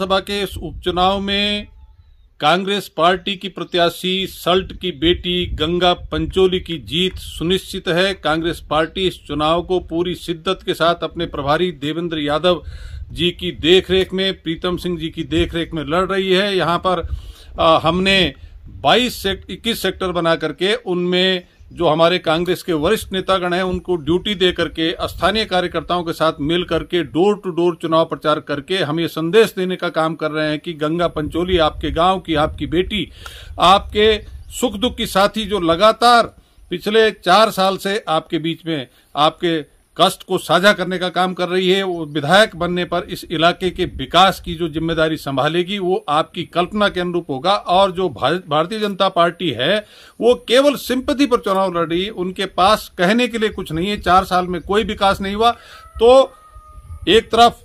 विधानसभा के इस उपचुनाव में कांग्रेस पार्टी की प्रत्याशी सल्ट की बेटी गंगा पंचोली की जीत सुनिश्चित है कांग्रेस पार्टी इस चुनाव को पूरी शिद्दत के साथ अपने प्रभारी देवेंद्र यादव जी की देखरेख में प्रीतम सिंह जी की देखरेख में लड़ रही है यहां पर आ, हमने 22 सेक्ट, 21 सेक्टर बना करके उनमें जो हमारे कांग्रेस के वरिष्ठ नेतागण हैं उनको ड्यूटी दे करके स्थानीय कार्यकर्ताओं के साथ मिल करके डोर टू डोर चुनाव प्रचार करके हम ये संदेश देने का काम कर रहे हैं कि गंगा पंचोली आपके गांव की आपकी बेटी आपके सुख दुख की साथी जो लगातार पिछले चार साल से आपके बीच में आपके कष्ट को साझा करने का काम कर रही है वो विधायक बनने पर इस इलाके के विकास की जो जिम्मेदारी संभालेगी वो आपकी कल्पना के अनुरूप होगा और जो भारतीय जनता पार्टी है वो केवल सिंपति पर चुनाव लड़ रही है उनके पास कहने के लिए कुछ नहीं है चार साल में कोई विकास नहीं हुआ तो एक तरफ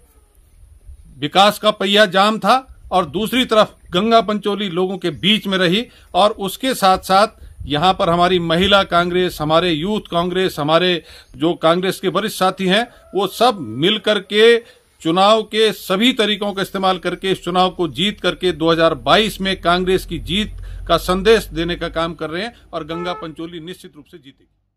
विकास का पहिया जाम था और दूसरी तरफ गंगा पंचोली लोगों के बीच में रही और उसके साथ साथ यहाँ पर हमारी महिला कांग्रेस हमारे यूथ कांग्रेस हमारे जो कांग्रेस के वरिष्ठ साथी हैं वो सब मिलकर के चुनाव के सभी तरीकों का इस्तेमाल करके इस चुनाव को जीत करके 2022 में कांग्रेस की जीत का संदेश देने का काम कर रहे हैं और गंगा पंचोली निश्चित रूप से जीतेगी